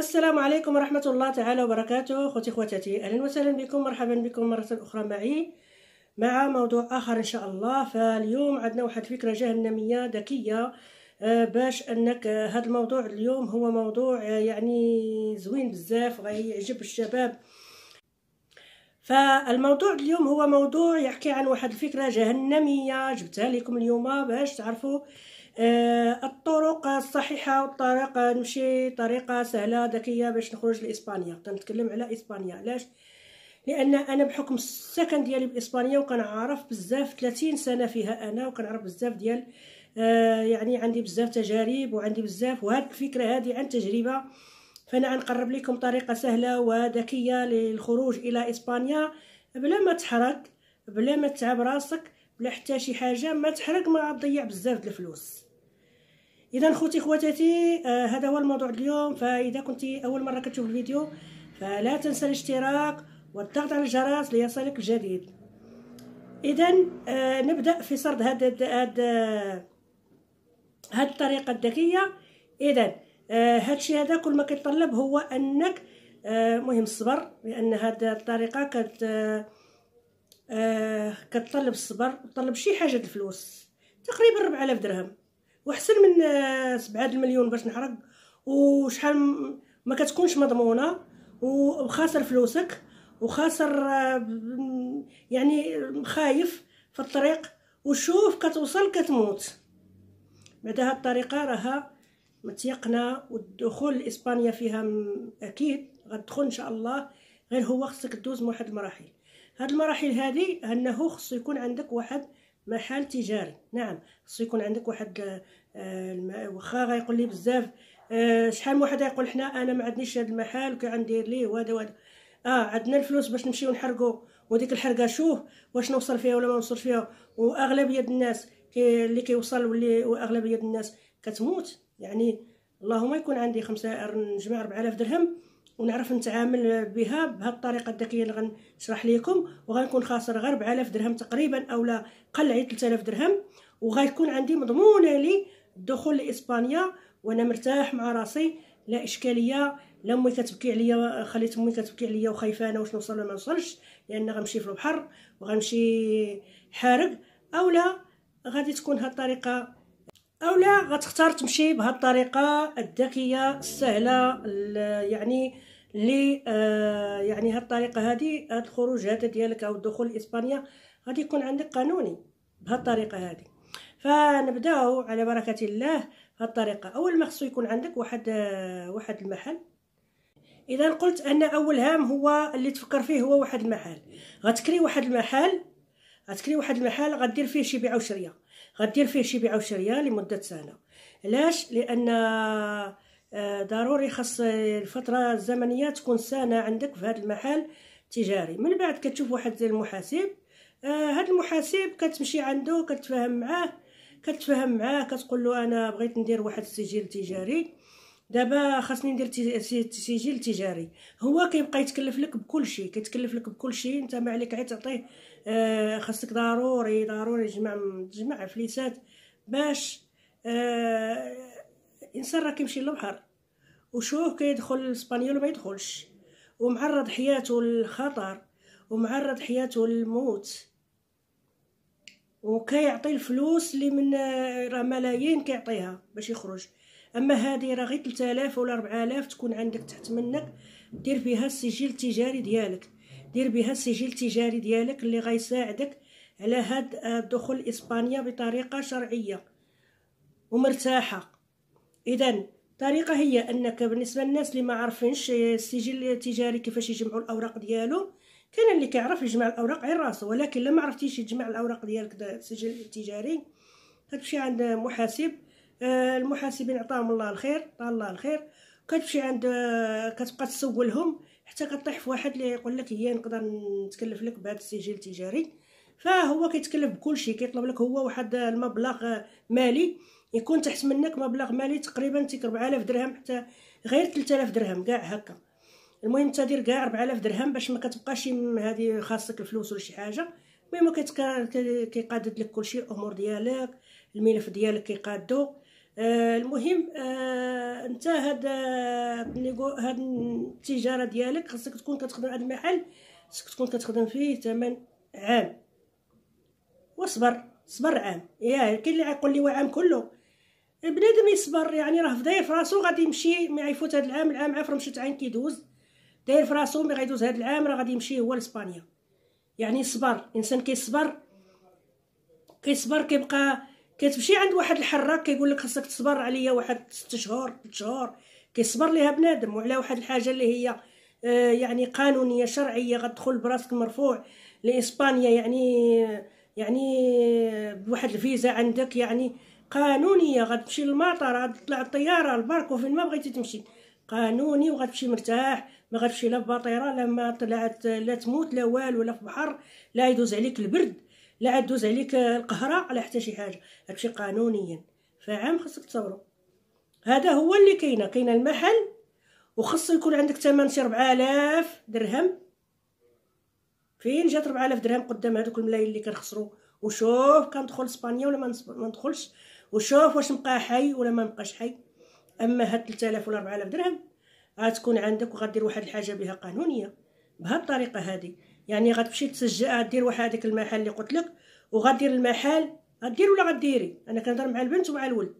السلام عليكم ورحمة الله تعالى وبركاته خوتي خواتاتي أهلا وسهلا بكم مرحبا بكم مرة أخرى معي مع موضوع آخر إن شاء الله فاليوم عندنا واحد فكرة جهنمية ذكية آه، باش انك آه، هذا الموضوع اليوم هو موضوع آه، يعني زوين بزاف غيعجب الشباب فالموضوع اليوم هو موضوع يحكي عن واحد الفكره جهنميه جبتها لكم اليوم باش تعرفوا آه، الطرق الصحيحة والطريقة نمشي طريقة سهلة ذكية باش نخرج لإسبانيا تنتكلم على إسبانيا علاش لأن أنا بحكم السكن ديالي بإسبانيا عارف بزاف 30 سنة فيها أنا عارف بزاف ديال آه يعني عندي بزاف تجارب وعندي بزاف وهاد الفكرة هذه عن تجربة فأنا غنقرب لكم طريقة سهلة وذكية للخروج إلى إسبانيا بلا ما تحرك بلا ما تعب راسك بلا حتى شي حاجة ما تحرك ما تضيع بزاف د الفلوس اذا خوتي خواتاتي آه هذا هو الموضوع اليوم فاذا كنت اول مره كتشوف الفيديو فلا تنسى الاشتراك والضغط على الجرس ليصلك الجديد اذا آه نبدا في سرد هاد هاد هاد الطريقه الذكيه اذا آه هادشي هذا كل ما كيطلب هو انك آه مهم الصبر لان هاد الطريقه كت آه, آه، كتطلب الصبر وتطلب شي حاجه الفلوس تقريبا 4000 درهم وحسن من آه، سبعة المليون باش نحرق وشحال ما كتكونش مضمونه وخاسر فلوسك وخاسر آه، يعني خايف في الطريق وشوف كتوصل كتموت بعد هاد الطريقه راها متيقنه والدخول لاسبانيا فيها اكيد غدخل ان شاء الله غير هو خصك دوز من واحد المراحل هاد المراحل هادي انه خصو يكون عندك واحد محل تجاري نعم خصو يكون عندك واحد آه، واخا غيقول لي بزاف آه، شحال من واحد يقول حنا انا ما عندنيش هذا المحل غندير ليه وهذا وهذا اه عندنا الفلوس باش نمشيو نحرقو وديك الحرقه شوف واش نوصل فيها ولا ما نوصل فيها واغلبيه الناس كي اللي كيوصل واللي واغلبيه الناس كتموت يعني اللهم يكون عندي خمسة نجمع 4000 درهم ونعرف نتعامل بها بهاد الطريقه الذكيه اللي غنشرح لكم وغنكون خاسر غير 4000 درهم تقريبا اولا قل على 3000 درهم وغيكون عندي مضمونه لي الدخول لاسبانيا وانا مرتاح مع راسي لا اشكاليه لا امي كتبكي عليا خليت امي كتبكي عليا وخايفانه واش نوصل ولا ما نوصلش لان غنمشي في البحر وغنمشي حارق اولا غادي تكون هاد الطريقه اولا غتختار تمشي بهاد الطريقه الذكيه السهله يعني لي آه يعني هالطريقه هذه هاد الخروجات ديالك او الدخول لاسبانيا غادي يكون عندك قانوني بهالطريقه هذه فنبداو على بركه الله الطريقة اول ما خصو يكون عندك واحد آه واحد المحل اذا قلت ان اول هام هو اللي تفكر فيه هو واحد المحل غتكري واحد المحل غتكري واحد المحل غدير فيه شي بيعه وشريه غدير فيه شي بيعه وشريه لمده سنه علاش لان آه، ضروري خاص آه، الفتره الزمنيه تكون سنه عندك في هذا المحل التجاري من بعد كتشوف واحد المحاسب آه، هذا المحاسب كتمشي عنده كتفاهم معاه كتفاهم معاه كتقول له انا بغيت ندير واحد السجل تجاري دابا خاصني ندير سجل تجاري هو كيبقى يتكلف لك بكل شيء كيتكلف لك بكل شيء انت ما عليك غير تعطيه آه خاصك ضروري ضروري تجمع تجمع فليسات باش آه الانسان راه كيمشي للبحر وشوف كيدخل الاسبانيول ما يدخلش ومعرض حياته للخطر ومعرض حياته للموت وكيعطي الفلوس اللي من آه، راه ملايين كيعطيها باش يخرج اما هذه راه غير 3000 ولا 4000 تكون عندك تحت منك دير بها السجل التجاري ديالك دير بها السجل التجاري ديالك اللي غيساعدك على هاد آه، الدخول اسبانيا بطريقه شرعيه ومرتاحه اذا الطريقه هي انك بالنسبه للناس اللي ما عارفينش السجل التجاري كيفاش يجمعوا الاوراق ديالو كاين اللي كيعرف يجمع الاوراق على راسو ولكن لما عرفتيش تجمع الاوراق ديالك السجل التجاري كتمشي عند محاسب آه، المحاسبين عطاهم الله الخير عطاه الله الخير كتمشي عند آه، كتبقى تسولهم حتى كطيح في واحد اللي يقول لك هي نقدر نتكلف لك بهذا السجل التجاري فهو كيتكلف بكل شيء كيطلب لك هو واحد المبلغ مالي يكون تحت منك مبلغ مالي تقريبا تيك 4000 درهم حتى غير 3000 درهم كاع هكا المهم نتا دير كاع 4000 درهم باش ما كتبقاش هذه خاصك الفلوس ولا شي حاجه المهم كيقادد لك كلشي الامور ديالك الملف ديالك كيقادو آه المهم آه انت هاد آه، هاد التجاره ديالك خاصك تكون كتخدم هاد المحل خاصك تكون كتخدم فيه ثمن عام واصبر صبر عام يا يعني كاين اللي غيقول لي عام كله بنادم يصبر يعني راه داير فراسو غادي يمشي ما يفوت هذا العام العام عافر مشيت عين كيدوز داير فراسو ملي غيدوز هذا العام راه غادي يمشي هو لاسبانيا يعني صبر الانسان كيصبر كيصبر كيبقى كتمشي عند واحد الحراك كيقول لك خاصك تصبر عليا واحد ست شهور ثلاث شهور كيصبر ليها بنادم وعلى واحد الحاجه اللي هي آه، يعني قانونيه شرعيه غتدخل براسك مرفوع لاسبانيا يعني يعني بواحد الفيزا عندك يعني قانونيه غتمشي للمطار غتطلع الطياره الباركو فين ما بغيتي تمشي قانوني وغتمشي مرتاح ما غتمشي لا بطيره لا ما طلعت لا تموت لا والو ولا في بحر لا يدوز عليك البرد لا يدوز عليك القهره لا حتى شي حاجه هادشي قانونيا فعام خصك تصورو هذا هو اللي كاينه كاينه المحل وخصو يكون عندك ثمن شي 4000 درهم فين جات 4000 درهم قدام هذوك الملايين اللي كنخسرو وشوف كندخل اسبانيا ولا ما ندخلش وشوف واش بقى حي ولا ما بقاش حي اما هاد 3000 ولا 4000 درهم غتكون عندك وغدير واحد الحاجه بها قانونيه بهاد الطريقه هذه يعني غتمشي تسجل غدير واحد هذاك المحل اللي قلت لك وغدير المحل غدير ولا غديري انا كنهضر مع البنت ومع الولد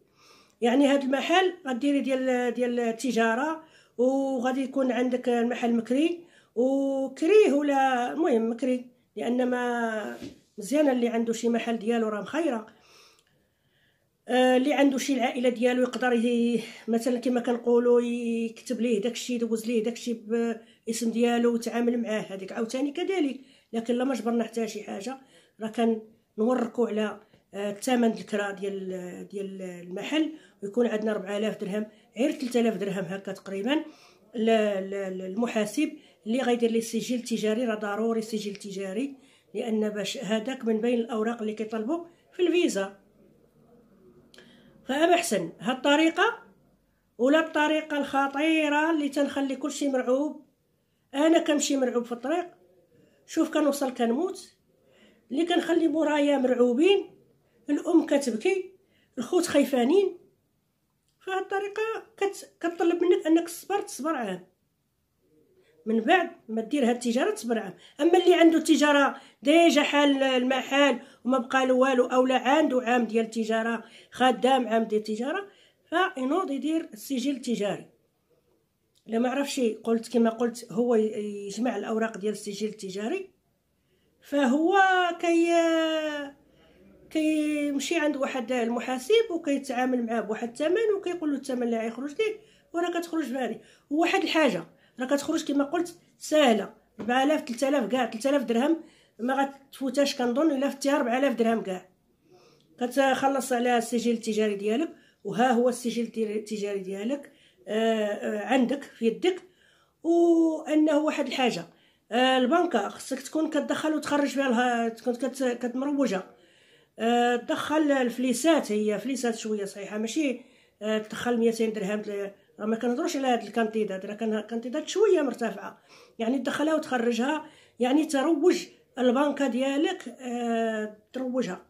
يعني هاد المحل غديري ديال ديال التجاره وغادي يكون عندك المحل مكري وكريه ولا المهم مكري لان ما مزيانه اللي عنده شي محل ديالو راه مخيره آه، اللي عنده شي العائله ديالو يقدر مثلا كما كنقولوا يكتب ليه داكشي يدوز ليه داكشي باسم ديالو وتعامل معاه هذيك عاوتاني كذلك لكن لا جبرنا حتى شي حاجه راه كنوركو على آه، الثمن الكرا ديال ديال المحل ويكون عندنا 4000 درهم غير 3000 درهم هكا تقريبا المحاسب اللي غيدير لي السجل التجاري راه ضروري السجل التجاري لان باش هذاك من بين الاوراق اللي كيطلبوا في الفيزا هاد طيب، هالطريقة ولا الطريقة الخطيرة اللي تنخلي كلشي مرعوب أنا كنمشي مرعوب في الطريق شوف كنوصل كنموت اللي كنخلي مورايا مرعوبين الأم كتبكي الخوت خايفانين فهاد الطريقة كتطلب منك أنك تصبر تصبر عام من بعد ما دير هاد التجاره تبرع اما اللي عنده التجاره ديجا حال المحل وما بقى له والو او لا عنده عام ديال التجاره خدام عام ديال التجاره فينوض يدير السجل التجاري لا ما عرفش قلت كما قلت هو يجمع الاوراق ديال السجل التجاري فهو كي كيمشي عند واحد المحاسب وكيتعامل معاه بواحد الثمن وكيقول له الثمن اللي غيخرج ليه وراه كتخرج بهذه وواحد الحاجه راه كتخرج كما قلت ساهله 4000 3000 كاع 3000 درهم ما غتفوتاش كنظن الا فتيها 4000 درهم كاع كتخلص على السجل التجاري ديالك وها هو السجل التجاري ديالك آآ آه، آآ آه، عندك في يدك وانه واحد الحاجه آه، البنكه خصك تكون كتدخل وتخرج فيها تكون كتمروجه تدخل الفليسات هي فليسات شويه صحيحه ماشي تدخل 200 درهم ما كنهضروش على هاد الكانتيدات راه كان كانتيدات شويه مرتفعه يعني تدخلها وتخرجها يعني تروج البنكه ديالك آه، تروجها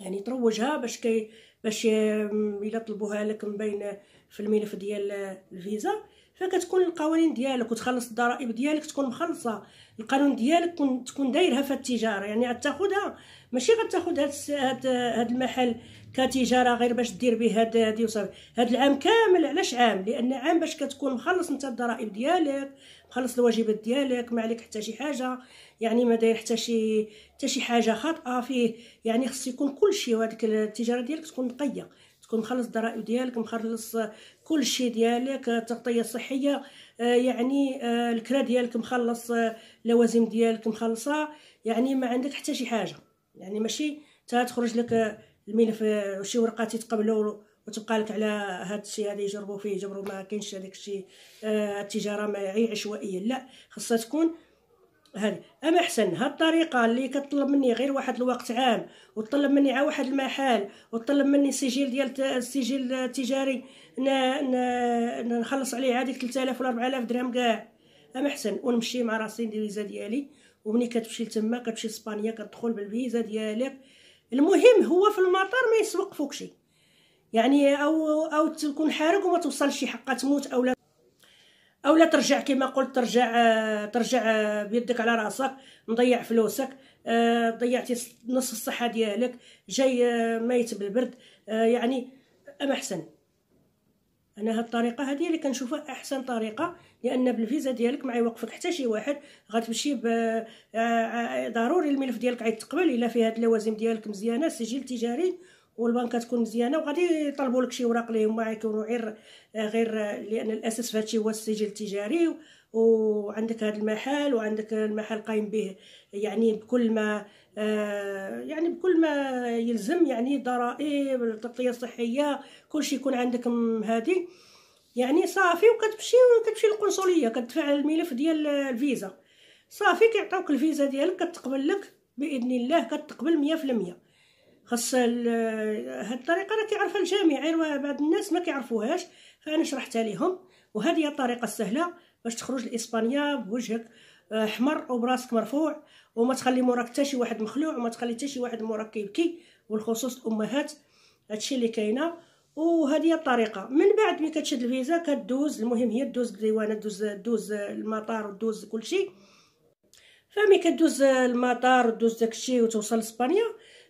يعني تروجها باش كي باش الا طلبوها لك من بين في الملف ديال الفيزا فكتكون القوانين ديالك وتخلص الضرائب ديالك تكون مخلصه القانون ديالك تكون دايرها في التجاره يعني غتاخذها ماشي غتاخذ هاد هاد المحل كتجاره غير باش دير به هاد هادي وصافي هاد العام كامل علاش عام لان عام باش كتكون مخلص انت الضرائب ديالك مخلص الواجبات ديالك ما عليك حتى شي حاجه يعني ما داير حتى شي حتى شي حاجه خاطئه فيه يعني خص يكون كلشي وهاديك التجاره ديالك تكون نقيه تكون مخلص الضرائب ديالك مخلص كل شيء ديالك التغطيه الصحيه آه، يعني آه، الكرا ديالك مخلص آه، اللوازم ديالك مخلصه يعني ما عندك حتى شي حاجه يعني ماشي تخرج لك الملف وشي ورقات يتقبلوا وتبقى لك على هذا الشيء هذا يجربوا فيه يجبروا ما كاينش هذاك الشيء التجاره ما هي عشوائيه لا خاصها تكون هذه اما احسن هاد الطريقه اللي كتطلب مني غير واحد الوقت عام وتطلب مني عا واحد المحل وتطلب مني سجل ديال السجل التجاري نخلص عليه عادي 3000 ولا 4000 درهم كاع اما احسن ونمشي مع راسي ندير الفيزا ديالي ومني كتمشي لتما كتمشي لاسبانيا كتدخل بالفيزا ديالك المهم هو في المطار ما يسوقفوكش يعني او او تكون حارق وما توصلش حقا تموت اولا او لا ترجع كما قلت ترجع ترجع بيدك على راسك مضيع فلوسك ضيعتي نص الصحه ديالك جاي ميت بالبرد يعني ام احسن انا هاد الطريقه هذه اللي كنشوفها احسن طريقه لان بالفيزا ديالك ما يوقفك حتى شي واحد غتمشي ضروري الملف ديالك عيتقبل الا فيه هاد اللوازم ديالك مزيانه سجل تجاري والبنكه تكون مزيانه وغادي يطلبوا لك شي اوراق اللي هما يكونوا غير آه، غير آه، لان الاساس في هادشي هو السجل التجاري وعندك هذا المحل وعندك المحل قايم به يعني بكل ما آه، يعني بكل ما يلزم يعني ضرائب التغطيه الصحيه كلشي يكون عندك هادي يعني صافي وكتمشي وكتمشي للقنصليه كتدفع الملف ديال الفيزا صافي كيعطيوك الفيزا ديالك كتقبل لك باذن الله كتقبل مية خاص هاد الطريقه راه كيعرفها الجميع غير بعض الناس ما كيعرفوهاش فانا شرحتها لهم وهذه هي الطريقه السهله باش تخرج لاسبانيا بوجهك آه، احمر وبراسك مرفوع وما تخلي موراك حتى شي واحد مخلوع وما تخلي حتى شي واحد موراك كيبكي والخصوص الامهات هادشي اللي كاينه وهذه هي الطريقه من بعد ملي كتشد الفيزا كدوز المهم هي دوز الديوانه دوز دوز المطار ودوز كلشي فملي كدوز المطار ودوز داكشي وتوصل لاسبانيا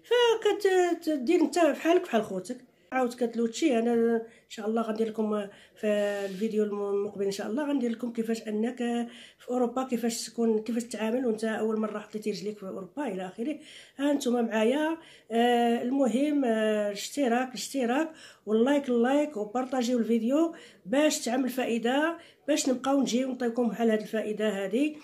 فكتدير انت بحالك بحال خوتك عاود كتلوتشي شي انا ان شاء الله غندير لكم في الفيديو المقبل ان شاء الله غندير لكم كيفاش انك في اوروبا كيفاش تكون كيفاش تتعامل وانت اول مره حطيتي رجليك في اوروبا الى اخره ها نتوما معايا آه، المهم آه، الاشتراك الاشتراك واللايك اللايك وبارطاجيو الفيديو باش تعمل فائده باش نبقاو نجيو نعطيكم بحال هاد الفائده هذه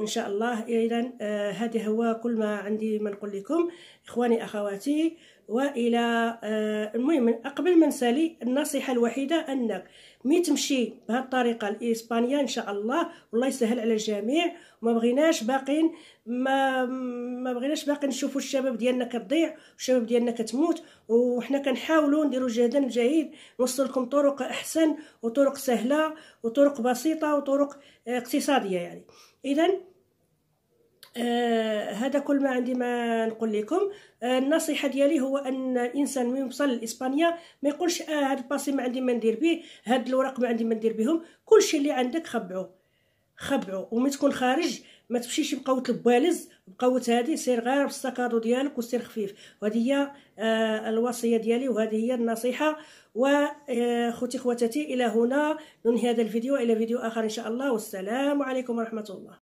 ان شاء الله اذا آه هذا هو كل ما عندي ما نقول لكم اخواني اخواتي والى آه المهم قبل ما نسالي النصيحه الوحيده انك مي تمشي بهذه الطريقه لاسبانيا ان شاء الله والله يسهل على الجميع وما بغيناش باقين ما ما بغيناش باقي نشوفوا الشباب ديالنا كتضيع والشباب ديالنا كتموت وحنا كنحاولوا نديروا جهدا جيد لكم طرق احسن وطرق سهله وطرق بسيطه وطرق آه، اقتصاديه يعني اذا آه، هذا كل ما عندي ما نقول لكم آه، النصيحه ديالي هو ان الانسان من يوصل لاسبانيا ما يقولش آه هاد الباسي ما عندي ما ندير به هاد الوراق ما عندي ما ندير بهم كلشي اللي عندك خبعو خبعو ومن تكون خارج ما تمشيش بقوت البالز بقاو هذه سير غير بالساكادو ديالك وسير خفيف وهذه هي آه الوصيه ديالي وهذه هي النصيحه وخوتي آه، خواتاتي الى هنا ننهي هذا الفيديو الى فيديو اخر ان شاء الله والسلام عليكم ورحمه الله